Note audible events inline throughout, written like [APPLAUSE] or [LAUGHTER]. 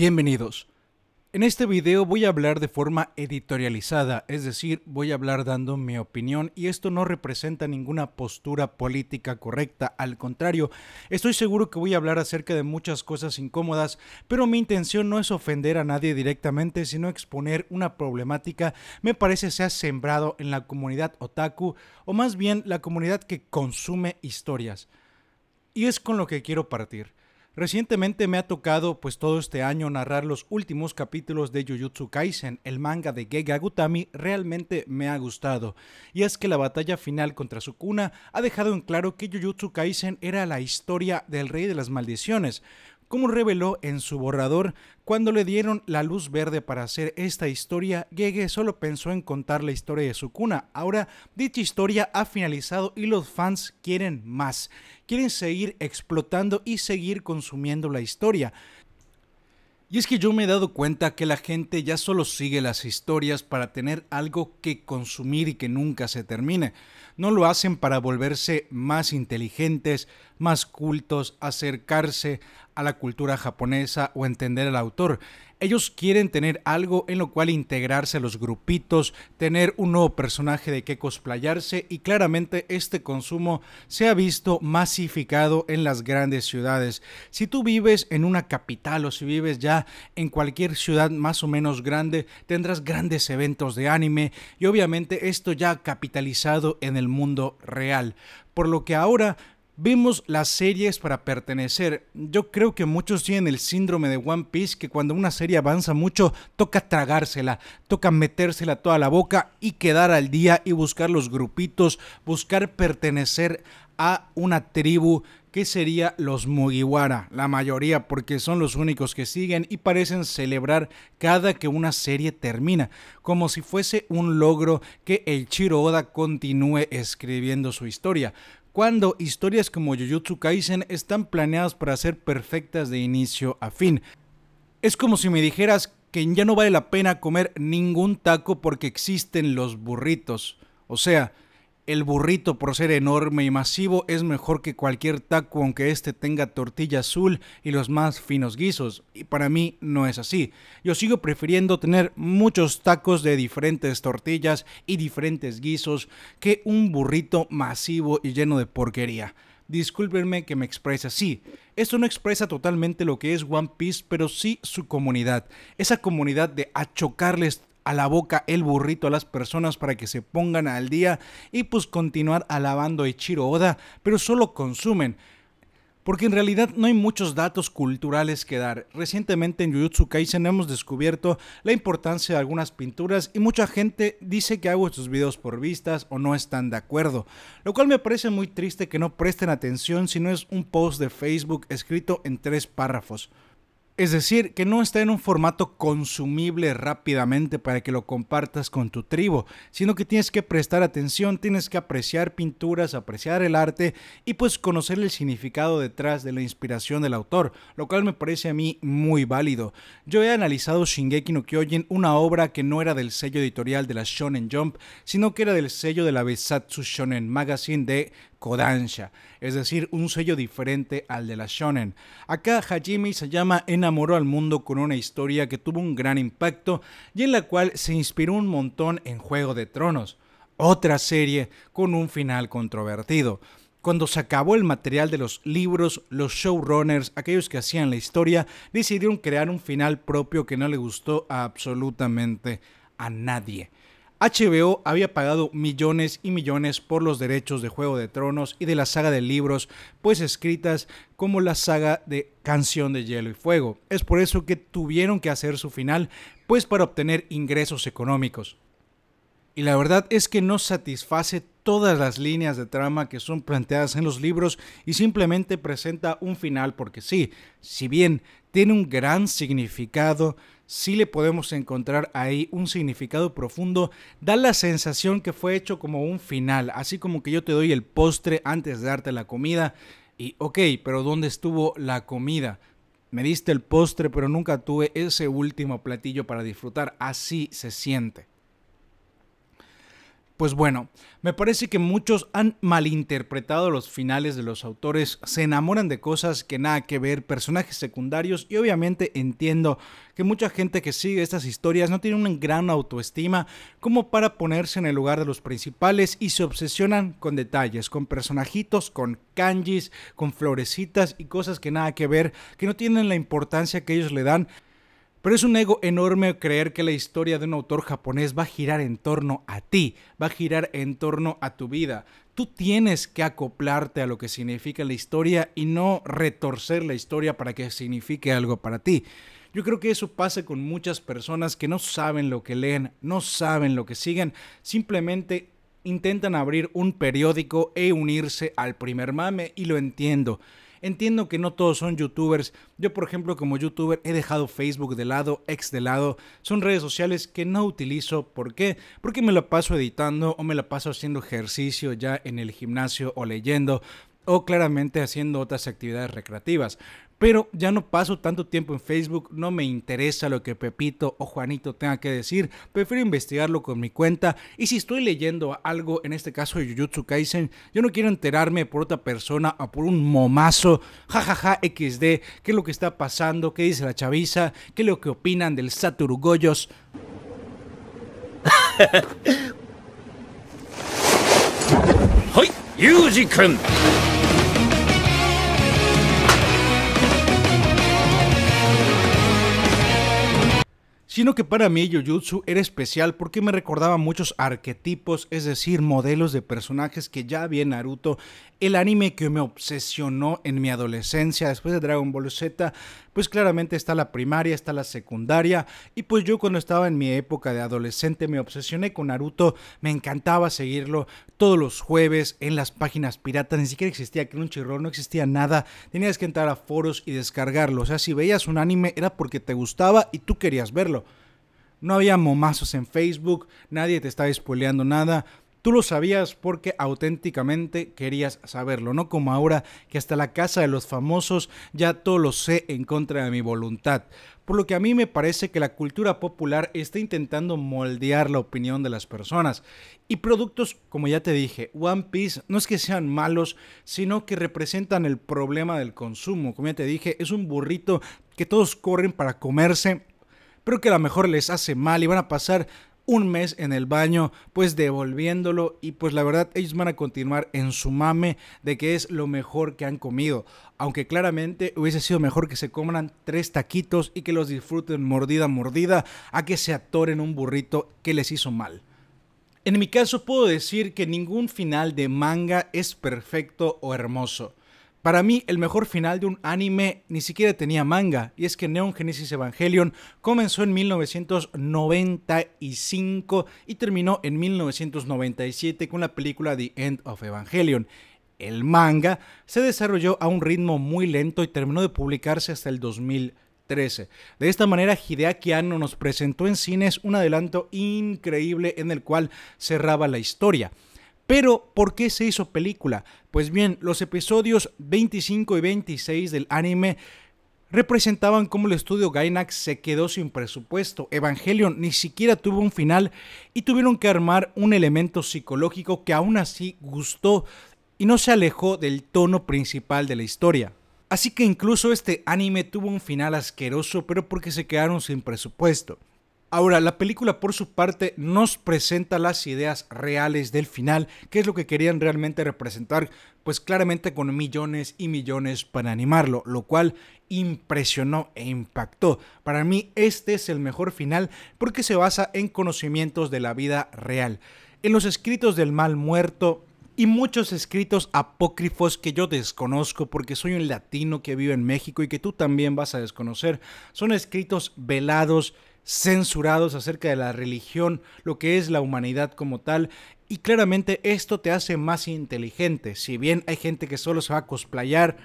Bienvenidos. En este video voy a hablar de forma editorializada, es decir, voy a hablar dando mi opinión y esto no representa ninguna postura política correcta, al contrario, estoy seguro que voy a hablar acerca de muchas cosas incómodas, pero mi intención no es ofender a nadie directamente, sino exponer una problemática me parece se ha sembrado en la comunidad otaku, o más bien la comunidad que consume historias. Y es con lo que quiero partir. Recientemente me ha tocado pues todo este año narrar los últimos capítulos de Jujutsu Kaisen, el manga de Gege Gutami realmente me ha gustado. Y es que la batalla final contra Sukuna ha dejado en claro que Jujutsu Kaisen era la historia del rey de las maldiciones, como reveló en su borrador, cuando le dieron la luz verde para hacer esta historia, Gege solo pensó en contar la historia de su cuna. Ahora, dicha historia ha finalizado y los fans quieren más. Quieren seguir explotando y seguir consumiendo la historia. Y es que yo me he dado cuenta que la gente ya solo sigue las historias para tener algo que consumir y que nunca se termine. No lo hacen para volverse más inteligentes, más cultos, acercarse a la cultura japonesa o entender al autor. Ellos quieren tener algo en lo cual integrarse a los grupitos, tener un nuevo personaje de que cosplayarse y claramente este consumo se ha visto masificado en las grandes ciudades. Si tú vives en una capital o si vives ya en cualquier ciudad más o menos grande, tendrás grandes eventos de anime y obviamente esto ya capitalizado en el mundo real. Por lo que ahora Vimos las series para pertenecer. Yo creo que muchos tienen el síndrome de One Piece, que cuando una serie avanza mucho, toca tragársela, toca metérsela toda la boca y quedar al día y buscar los grupitos, buscar pertenecer a una tribu que sería los Mugiwara, la mayoría porque son los únicos que siguen y parecen celebrar cada que una serie termina, como si fuese un logro que el Chiro Oda continúe escribiendo su historia cuando historias como Jujutsu Kaisen están planeadas para ser perfectas de inicio a fin. Es como si me dijeras que ya no vale la pena comer ningún taco porque existen los burritos. O sea, el burrito, por ser enorme y masivo, es mejor que cualquier taco aunque este tenga tortilla azul y los más finos guisos, y para mí no es así. Yo sigo prefiriendo tener muchos tacos de diferentes tortillas y diferentes guisos que un burrito masivo y lleno de porquería. Discúlpenme que me exprese así. Esto no expresa totalmente lo que es One Piece, pero sí su comunidad. Esa comunidad de achocarles a la boca el burrito a las personas para que se pongan al día y pues continuar alabando a Ichiro Oda, pero solo consumen. Porque en realidad no hay muchos datos culturales que dar. Recientemente en Jujutsu Kaisen hemos descubierto la importancia de algunas pinturas y mucha gente dice que hago estos videos por vistas o no están de acuerdo. Lo cual me parece muy triste que no presten atención si no es un post de Facebook escrito en tres párrafos. Es decir, que no está en un formato consumible rápidamente para que lo compartas con tu tribu, sino que tienes que prestar atención, tienes que apreciar pinturas, apreciar el arte y pues conocer el significado detrás de la inspiración del autor, lo cual me parece a mí muy válido. Yo he analizado Shingeki no Kyojin, una obra que no era del sello editorial de la Shonen Jump, sino que era del sello de la Besatsu Shonen Magazine de Kodansha, es decir, un sello diferente al de la shonen. Acá Hajime llama enamoró al mundo con una historia que tuvo un gran impacto y en la cual se inspiró un montón en Juego de Tronos, otra serie con un final controvertido. Cuando se acabó el material de los libros, los showrunners, aquellos que hacían la historia, decidieron crear un final propio que no le gustó absolutamente a nadie. HBO había pagado millones y millones por los derechos de Juego de Tronos y de la saga de libros, pues escritas como la saga de Canción de Hielo y Fuego. Es por eso que tuvieron que hacer su final, pues para obtener ingresos económicos. Y la verdad es que no satisface todas las líneas de trama que son planteadas en los libros y simplemente presenta un final porque sí, si bien tiene un gran significado, si le podemos encontrar ahí un significado profundo, da la sensación que fue hecho como un final, así como que yo te doy el postre antes de darte la comida y ok, pero ¿dónde estuvo la comida? Me diste el postre, pero nunca tuve ese último platillo para disfrutar, así se siente. Pues bueno, me parece que muchos han malinterpretado los finales de los autores, se enamoran de cosas que nada que ver, personajes secundarios y obviamente entiendo que mucha gente que sigue estas historias no tiene una gran autoestima como para ponerse en el lugar de los principales y se obsesionan con detalles, con personajitos, con kanjis, con florecitas y cosas que nada que ver, que no tienen la importancia que ellos le dan pero es un ego enorme creer que la historia de un autor japonés va a girar en torno a ti, va a girar en torno a tu vida. Tú tienes que acoplarte a lo que significa la historia y no retorcer la historia para que signifique algo para ti. Yo creo que eso pasa con muchas personas que no saben lo que leen, no saben lo que siguen, simplemente intentan abrir un periódico e unirse al primer mame y lo entiendo. Entiendo que no todos son youtubers. Yo, por ejemplo, como youtuber he dejado Facebook de lado, ex de lado. Son redes sociales que no utilizo. ¿Por qué? Porque me la paso editando o me la paso haciendo ejercicio ya en el gimnasio o leyendo o claramente haciendo otras actividades recreativas. Pero ya no paso tanto tiempo en Facebook, no me interesa lo que Pepito o Juanito tenga que decir, prefiero investigarlo con mi cuenta y si estoy leyendo algo, en este caso de Jujutsu Kaisen, yo no quiero enterarme por otra persona o por un momazo, jajaja XD, qué es lo que está pasando, qué dice la chaviza, qué es lo que opinan del Satoru Goyos. [LAUGHS] ¡Yuji-kun! sino que para mí Jujutsu era especial porque me recordaba muchos arquetipos, es decir, modelos de personajes que ya había en Naruto el anime que me obsesionó en mi adolescencia después de Dragon Ball Z, pues claramente está la primaria, está la secundaria y pues yo cuando estaba en mi época de adolescente me obsesioné con Naruto, me encantaba seguirlo todos los jueves en las páginas piratas, ni siquiera existía Crunchyroll, no existía nada, tenías que entrar a foros y descargarlo, o sea, si veías un anime era porque te gustaba y tú querías verlo. No había momazos en Facebook, nadie te estaba spoileando nada. Tú lo sabías porque auténticamente querías saberlo, no como ahora que hasta la casa de los famosos ya todo lo sé en contra de mi voluntad. Por lo que a mí me parece que la cultura popular está intentando moldear la opinión de las personas. Y productos, como ya te dije, One Piece no es que sean malos, sino que representan el problema del consumo. Como ya te dije, es un burrito que todos corren para comerse pero que a lo mejor les hace mal y van a pasar un mes en el baño, pues devolviéndolo y pues la verdad ellos van a continuar en su mame de que es lo mejor que han comido. Aunque claramente hubiese sido mejor que se coman tres taquitos y que los disfruten mordida mordida a que se atoren un burrito que les hizo mal. En mi caso puedo decir que ningún final de manga es perfecto o hermoso. Para mí, el mejor final de un anime ni siquiera tenía manga, y es que Neon Genesis Evangelion comenzó en 1995 y terminó en 1997 con la película The End of Evangelion. El manga se desarrolló a un ritmo muy lento y terminó de publicarse hasta el 2013. De esta manera, Hideaki Anno nos presentó en cines un adelanto increíble en el cual cerraba la historia. Pero, ¿por qué se hizo película? Pues bien, los episodios 25 y 26 del anime representaban cómo el estudio Gainax se quedó sin presupuesto, Evangelion ni siquiera tuvo un final y tuvieron que armar un elemento psicológico que aún así gustó y no se alejó del tono principal de la historia. Así que incluso este anime tuvo un final asqueroso, pero porque se quedaron sin presupuesto. Ahora, la película por su parte nos presenta las ideas reales del final, que es lo que querían realmente representar, pues claramente con millones y millones para animarlo, lo cual impresionó e impactó. Para mí este es el mejor final porque se basa en conocimientos de la vida real, en los escritos del mal muerto, y muchos escritos apócrifos que yo desconozco porque soy un latino que vive en México y que tú también vas a desconocer. Son escritos velados censurados acerca de la religión, lo que es la humanidad como tal, y claramente esto te hace más inteligente, si bien hay gente que solo se va a cosplayar,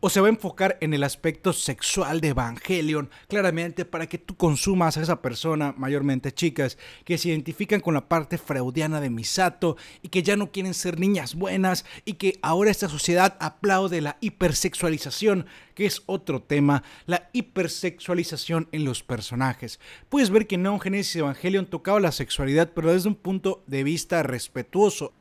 o se va a enfocar en el aspecto sexual de Evangelion, claramente para que tú consumas a esa persona, mayormente chicas, que se identifican con la parte freudiana de Misato y que ya no quieren ser niñas buenas y que ahora esta sociedad aplaude la hipersexualización, que es otro tema, la hipersexualización en los personajes. Puedes ver que Neon Genesis Evangelion tocaba la sexualidad, pero desde un punto de vista respetuoso.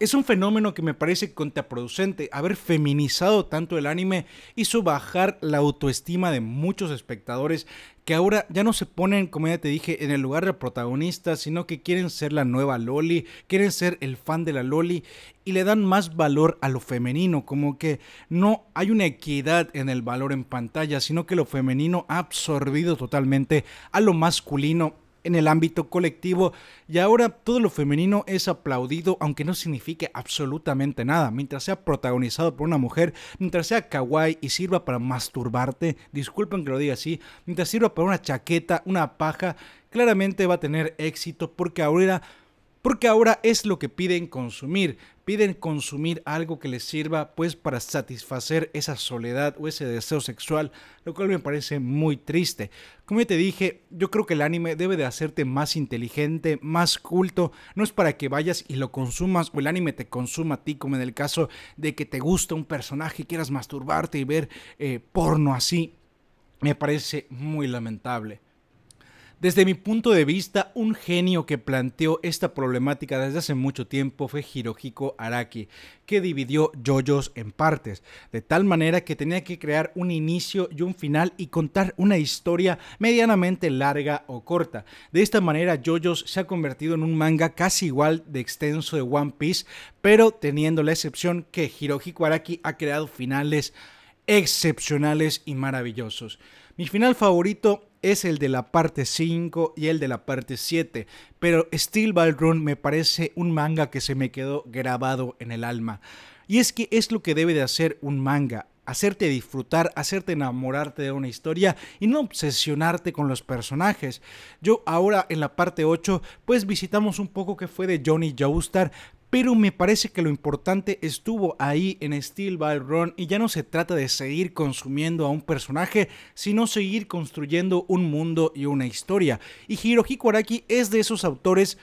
Es un fenómeno que me parece contraproducente haber feminizado tanto el anime hizo bajar la autoestima de muchos espectadores que ahora ya no se ponen, como ya te dije, en el lugar de protagonista, sino que quieren ser la nueva Loli, quieren ser el fan de la Loli y le dan más valor a lo femenino, como que no hay una equidad en el valor en pantalla, sino que lo femenino ha absorbido totalmente a lo masculino en el ámbito colectivo y ahora todo lo femenino es aplaudido aunque no signifique absolutamente nada, mientras sea protagonizado por una mujer, mientras sea kawaii y sirva para masturbarte, disculpen que lo diga así, mientras sirva para una chaqueta, una paja, claramente va a tener éxito porque ahora porque ahora es lo que piden consumir. Piden consumir algo que les sirva pues para satisfacer esa soledad o ese deseo sexual, lo cual me parece muy triste. Como ya te dije, yo creo que el anime debe de hacerte más inteligente, más culto. No es para que vayas y lo consumas o el anime te consuma a ti, como en el caso de que te gusta un personaje y quieras masturbarte y ver eh, porno así. Me parece muy lamentable. Desde mi punto de vista, un genio que planteó esta problemática desde hace mucho tiempo fue Hirohiko Araki, que dividió yoyos en partes, de tal manera que tenía que crear un inicio y un final y contar una historia medianamente larga o corta. De esta manera, JoJo's se ha convertido en un manga casi igual de extenso de One Piece, pero teniendo la excepción que Hirohiko Araki ha creado finales excepcionales y maravillosos. Mi final favorito es el de la parte 5 y el de la parte 7, pero Steel Run me parece un manga que se me quedó grabado en el alma. Y es que es lo que debe de hacer un manga, hacerte disfrutar, hacerte enamorarte de una historia y no obsesionarte con los personajes. Yo ahora en la parte 8 pues visitamos un poco que fue de Johnny Joestar, pero me parece que lo importante estuvo ahí en Steel Ball Run y ya no se trata de seguir consumiendo a un personaje, sino seguir construyendo un mundo y una historia. Y Hirohiko Araki es de esos autores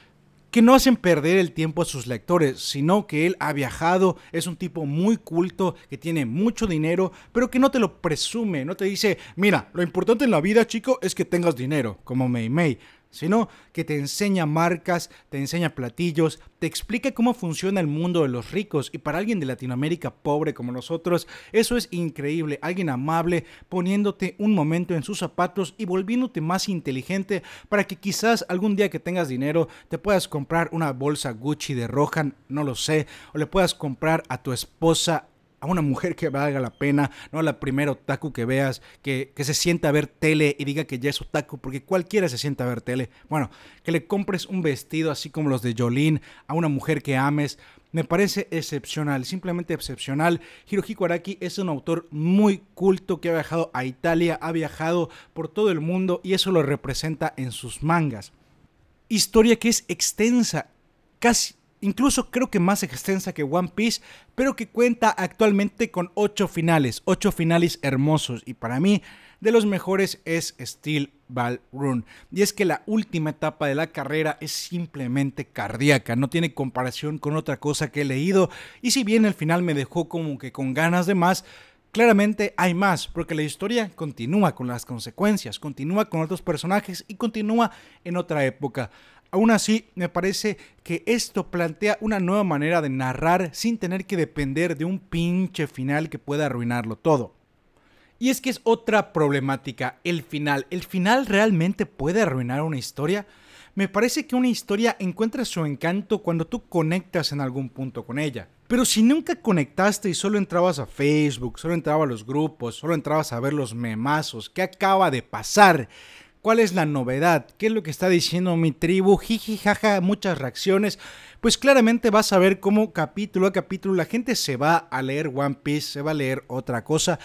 que no hacen perder el tiempo a sus lectores, sino que él ha viajado, es un tipo muy culto, que tiene mucho dinero, pero que no te lo presume, no te dice, mira, lo importante en la vida, chico, es que tengas dinero, como Mei Mei, sino que te enseña marcas, te enseña platillos, te explica cómo funciona el mundo de los ricos y para alguien de Latinoamérica pobre como nosotros, eso es increíble, alguien amable poniéndote un momento en sus zapatos y volviéndote más inteligente para que quizás algún día que tengas dinero te puedas comprar una bolsa Gucci de Rohan, no lo sé, o le puedas comprar a tu esposa una mujer que valga la pena, no la primera otaku que veas, que, se sienta a ver tele y diga que ya es otaku, porque cualquiera se sienta a ver tele. Bueno, que le compres un vestido así como los de Jolín, a una mujer que ames, me parece excepcional, simplemente excepcional. Hirohiko Araki es un autor muy culto que ha viajado a Italia, ha viajado por todo el mundo y eso lo representa en sus mangas. Historia que es extensa, casi incluso creo que más extensa que One Piece, pero que cuenta actualmente con 8 finales, 8 finales hermosos y para mí de los mejores es Steel Ball Run. Y es que la última etapa de la carrera es simplemente cardíaca, no tiene comparación con otra cosa que he leído y si bien el final me dejó como que con ganas de más, Claramente hay más, porque la historia continúa con las consecuencias, continúa con otros personajes y continúa en otra época. Aún así, me parece que esto plantea una nueva manera de narrar sin tener que depender de un pinche final que pueda arruinarlo todo. Y es que es otra problemática, el final. ¿El final realmente puede arruinar una historia? Me parece que una historia encuentra su encanto cuando tú conectas en algún punto con ella. Pero si nunca conectaste y solo entrabas a Facebook, solo entrabas a los grupos, solo entrabas a ver los memazos, ¿qué acaba de pasar? ¿Cuál es la novedad? ¿Qué es lo que está diciendo mi tribu? Jiji, jaja, muchas reacciones. Pues claramente vas a ver cómo capítulo a capítulo la gente se va a leer One Piece, se va a leer otra cosa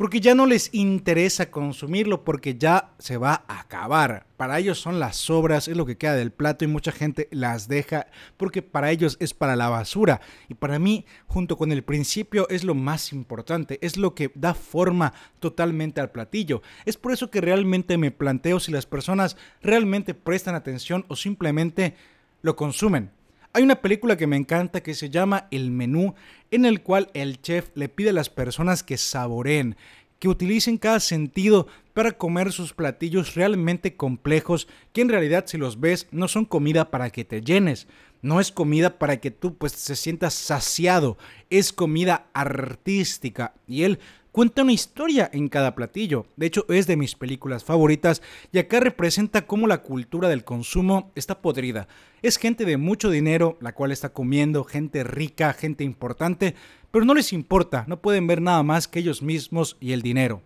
porque ya no les interesa consumirlo, porque ya se va a acabar. Para ellos son las sobras, es lo que queda del plato y mucha gente las deja porque para ellos es para la basura. Y para mí, junto con el principio, es lo más importante, es lo que da forma totalmente al platillo. Es por eso que realmente me planteo si las personas realmente prestan atención o simplemente lo consumen. Hay una película que me encanta que se llama El Menú, en el cual el chef le pide a las personas que saboreen, que utilicen cada sentido para comer sus platillos realmente complejos, que en realidad si los ves no son comida para que te llenes, no es comida para que tú pues se sientas saciado, es comida artística y él cuenta una historia en cada platillo. De hecho, es de mis películas favoritas y acá representa cómo la cultura del consumo está podrida. Es gente de mucho dinero, la cual está comiendo, gente rica, gente importante, pero no les importa, no pueden ver nada más que ellos mismos y el dinero.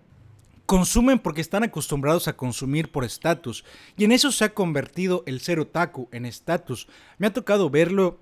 Consumen porque están acostumbrados a consumir por estatus. Y en eso se ha convertido el ser otaku, en estatus. Me ha tocado verlo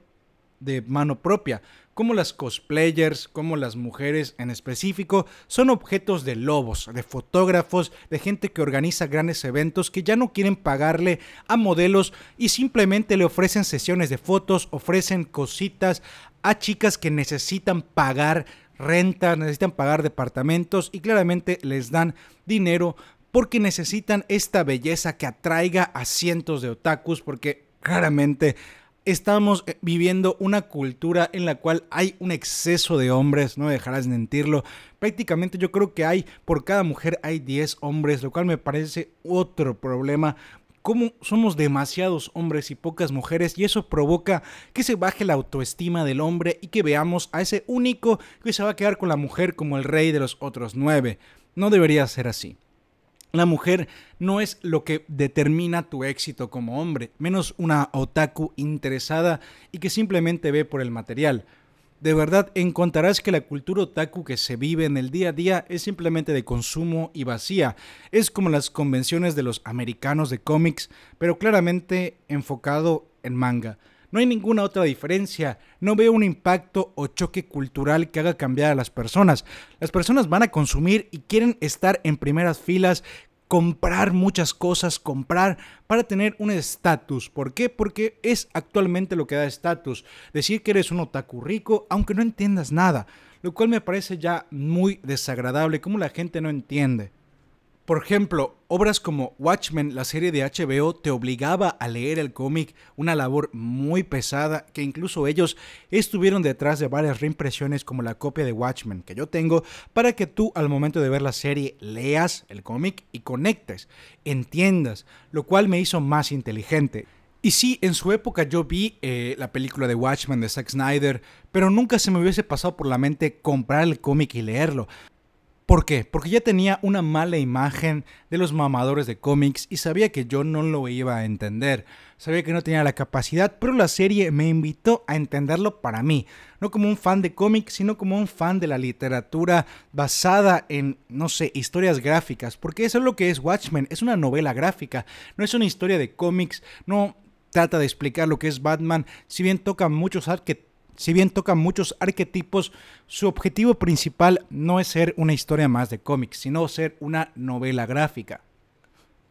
de mano propia, como las cosplayers, como las mujeres en específico, son objetos de lobos, de fotógrafos, de gente que organiza grandes eventos que ya no quieren pagarle a modelos y simplemente le ofrecen sesiones de fotos, ofrecen cositas a chicas que necesitan pagar rentas, necesitan pagar departamentos y claramente les dan dinero porque necesitan esta belleza que atraiga a cientos de otakus porque claramente estamos eh, viviendo una cultura en la cual hay un exceso de hombres, no dejarás mentirlo. Prácticamente yo creo que hay, por cada mujer hay 10 hombres, lo cual me parece otro problema cómo somos demasiados hombres y pocas mujeres y eso provoca que se baje la autoestima del hombre y que veamos a ese único que se va a quedar con la mujer como el rey de los otros nueve. No debería ser así. La mujer no es lo que determina tu éxito como hombre, menos una otaku interesada y que simplemente ve por el material. De verdad, encontrarás que la cultura otaku que se vive en el día a día es simplemente de consumo y vacía. Es como las convenciones de los americanos de cómics, pero claramente enfocado en manga. No hay ninguna otra diferencia, no veo un impacto o choque cultural que haga cambiar a las personas. Las personas van a consumir y quieren estar en primeras filas comprar muchas cosas, comprar para tener un estatus. ¿Por qué? Porque es actualmente lo que da estatus. Decir que eres un otaku rico, aunque no entiendas nada, lo cual me parece ya muy desagradable, como la gente no entiende. Por ejemplo, obras como Watchmen, la serie de HBO, te obligaba a leer el cómic, una labor muy pesada que incluso ellos estuvieron detrás de varias reimpresiones como la copia de Watchmen que yo tengo, para que tú al momento de ver la serie leas el cómic y conectes, entiendas, lo cual me hizo más inteligente. Y sí, en su época yo vi eh, la película de Watchmen de Zack Snyder, pero nunca se me hubiese pasado por la mente comprar el cómic y leerlo. ¿Por qué? Porque ya tenía una mala imagen de los mamadores de cómics y sabía que yo no lo iba a entender. Sabía que no tenía la capacidad, pero la serie me invitó a entenderlo para mí. No como un fan de cómics, sino como un fan de la literatura basada en, no sé, historias gráficas. Porque eso es lo que es Watchmen, es una novela gráfica, no es una historia de cómics, no trata de explicar lo que es Batman, si bien toca muchos arquetipos si bien tocan muchos arquetipos, su objetivo principal no es ser una historia más de cómics, sino ser una novela gráfica.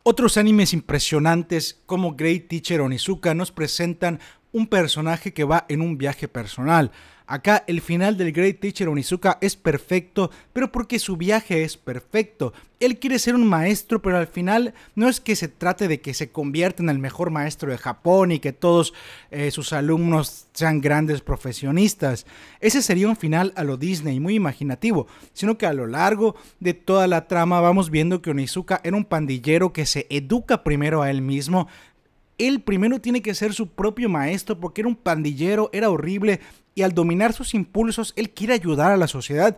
Otros animes impresionantes como Great Teacher Onizuka nos presentan un personaje que va en un viaje personal, Acá el final del Great Teacher Onizuka es perfecto, pero porque su viaje es perfecto. Él quiere ser un maestro, pero al final no es que se trate de que se convierta en el mejor maestro de Japón y que todos eh, sus alumnos sean grandes profesionistas. Ese sería un final a lo Disney, muy imaginativo, sino que a lo largo de toda la trama vamos viendo que Onizuka era un pandillero que se educa primero a él mismo, él primero tiene que ser su propio maestro porque era un pandillero, era horrible, y al dominar sus impulsos él quiere ayudar a la sociedad.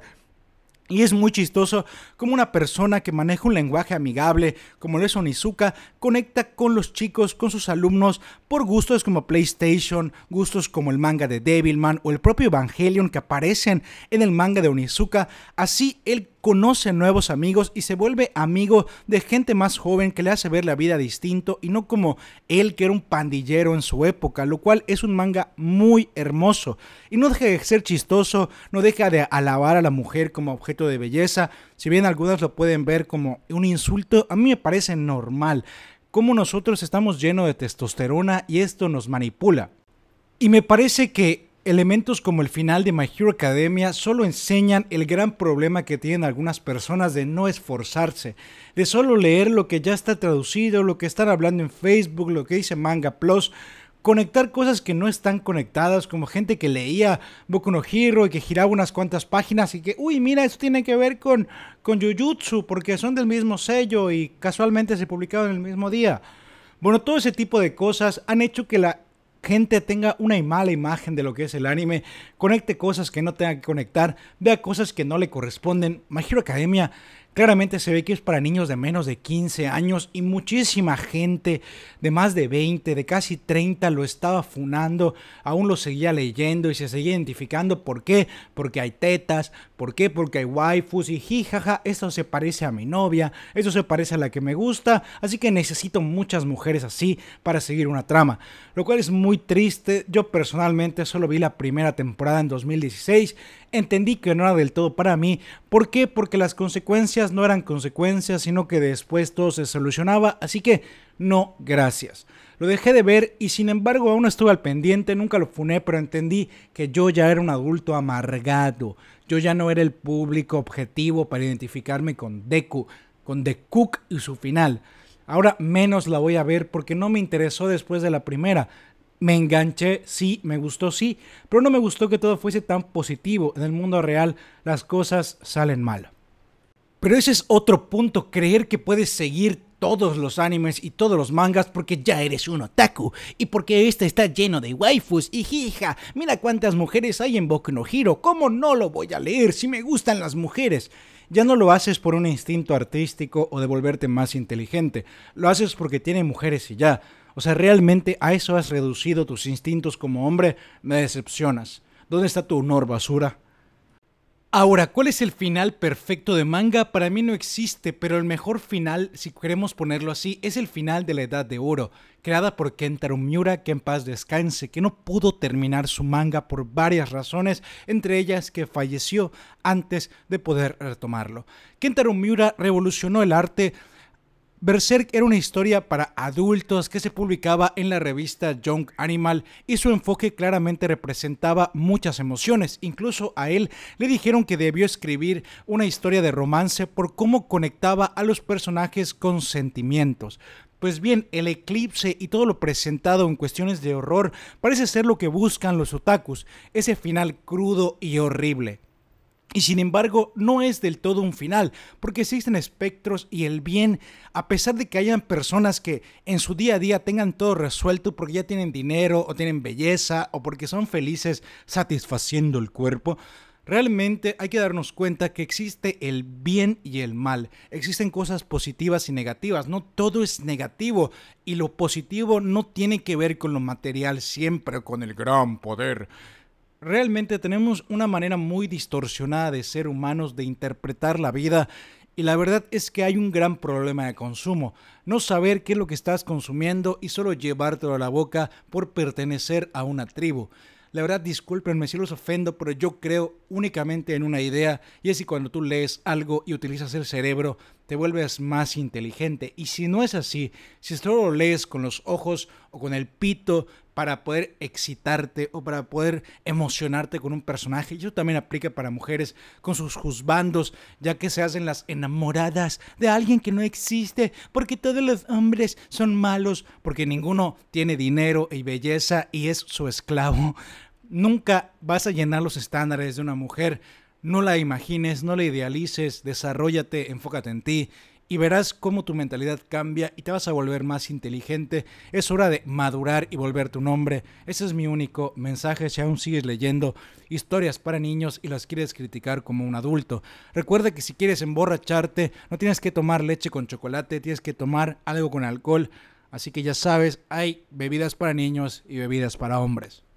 Y es muy chistoso como una persona que maneja un lenguaje amigable, como lo es Onizuka, conecta con los chicos, con sus alumnos, por gustos como PlayStation, gustos como el manga de Devilman o el propio Evangelion que aparecen en el manga de Onizuka. Así él conoce nuevos amigos y se vuelve amigo de gente más joven que le hace ver la vida distinto y no como él que era un pandillero en su época, lo cual es un manga muy hermoso. Y no deja de ser chistoso, no deja de alabar a la mujer como objeto de belleza, si bien algunas lo pueden ver como un insulto, a mí me parece normal Como nosotros estamos llenos de testosterona y esto nos manipula. Y me parece que Elementos como el final de My Hero Academia solo enseñan el gran problema que tienen algunas personas de no esforzarse, de solo leer lo que ya está traducido, lo que están hablando en Facebook, lo que dice Manga Plus, conectar cosas que no están conectadas, como gente que leía Boku no Hero y que giraba unas cuantas páginas y que, uy, mira, esto tiene que ver con, con Jujutsu porque son del mismo sello y casualmente se publicaron el mismo día. Bueno, todo ese tipo de cosas han hecho que la gente tenga una mala imagen de lo que es el anime, conecte cosas que no tenga que conectar, vea cosas que no le corresponden. My Hero Academia Claramente se ve que es para niños de menos de 15 años y muchísima gente de más de 20, de casi 30 lo estaba funando, aún lo seguía leyendo y se seguía identificando. ¿Por qué? Porque hay tetas, ¿por qué? Porque hay waifus y jijaja, esto se parece a mi novia, esto se parece a la que me gusta, así que necesito muchas mujeres así para seguir una trama, lo cual es muy triste. Yo personalmente solo vi la primera temporada en 2016, entendí que no era del todo para mí. ¿Por qué? Porque las consecuencias no eran consecuencias, sino que después todo se solucionaba, así que no, gracias. Lo dejé de ver y sin embargo aún estuve al pendiente, nunca lo funé, pero entendí que yo ya era un adulto amargado. Yo ya no era el público objetivo para identificarme con Deku, con The Cook y su final. Ahora menos la voy a ver porque no me interesó después de la primera. Me enganché, sí, me gustó, sí, pero no me gustó que todo fuese tan positivo. En el mundo real las cosas salen mal. Pero ese es otro punto, creer que puedes seguir todos los animes y todos los mangas porque ya eres un otaku y porque este está lleno de waifus y hija, mira cuántas mujeres hay en Boku no ¿cómo no lo voy a leer si me gustan las mujeres? Ya no lo haces por un instinto artístico o de volverte más inteligente, lo haces porque tiene mujeres y ya. O sea, realmente a eso has reducido tus instintos como hombre, me decepcionas. ¿Dónde está tu honor, basura? Ahora, ¿cuál es el final perfecto de manga? Para mí no existe, pero el mejor final, si queremos ponerlo así, es el final de la Edad de Oro, creada por Kentaro Miura, que en paz descanse, que no pudo terminar su manga por varias razones, entre ellas que falleció antes de poder retomarlo. Kentaro Miura revolucionó el arte Berserk era una historia para adultos que se publicaba en la revista Young Animal y su enfoque claramente representaba muchas emociones. Incluso a él le dijeron que debió escribir una historia de romance por cómo conectaba a los personajes con sentimientos. Pues bien, el eclipse y todo lo presentado en cuestiones de horror parece ser lo que buscan los otakus, ese final crudo y horrible. Y sin embargo, no es del todo un final, porque existen espectros y el bien, a pesar de que hayan personas que en su día a día tengan todo resuelto porque ya tienen dinero o tienen belleza o porque son felices satisfaciendo el cuerpo, Realmente hay que darnos cuenta que existe el bien y el mal, existen cosas positivas y negativas, no todo es negativo y lo positivo no tiene que ver con lo material siempre, con el gran poder. Realmente tenemos una manera muy distorsionada de ser humanos, de interpretar la vida y la verdad es que hay un gran problema de consumo. No saber qué es lo que estás consumiendo y solo llevártelo a la boca por pertenecer a una tribu. La verdad, discúlpenme si los ofendo, pero yo creo únicamente en una idea y es que cuando tú lees algo y utilizas el cerebro, te vuelves más inteligente. Y si no es así, si solo lo lees con los ojos o con el pito para poder excitarte o para poder emocionarte con un personaje, yo también aplica para mujeres con sus juzbandos, ya que se hacen las enamoradas de alguien que no existe, porque todos los hombres son malos, porque ninguno tiene dinero y belleza y es su esclavo. Nunca vas a llenar los estándares de una mujer no la imagines, no la idealices, desarrollate, enfócate en ti y verás cómo tu mentalidad cambia y te vas a volver más inteligente. Es hora de madurar y volver tu nombre. Ese es mi único mensaje si aún sigues leyendo historias para niños y las quieres criticar como un adulto. Recuerda que si quieres emborracharte, no tienes que tomar leche con chocolate, tienes que tomar algo con alcohol. Así que ya sabes, hay bebidas para niños y bebidas para hombres.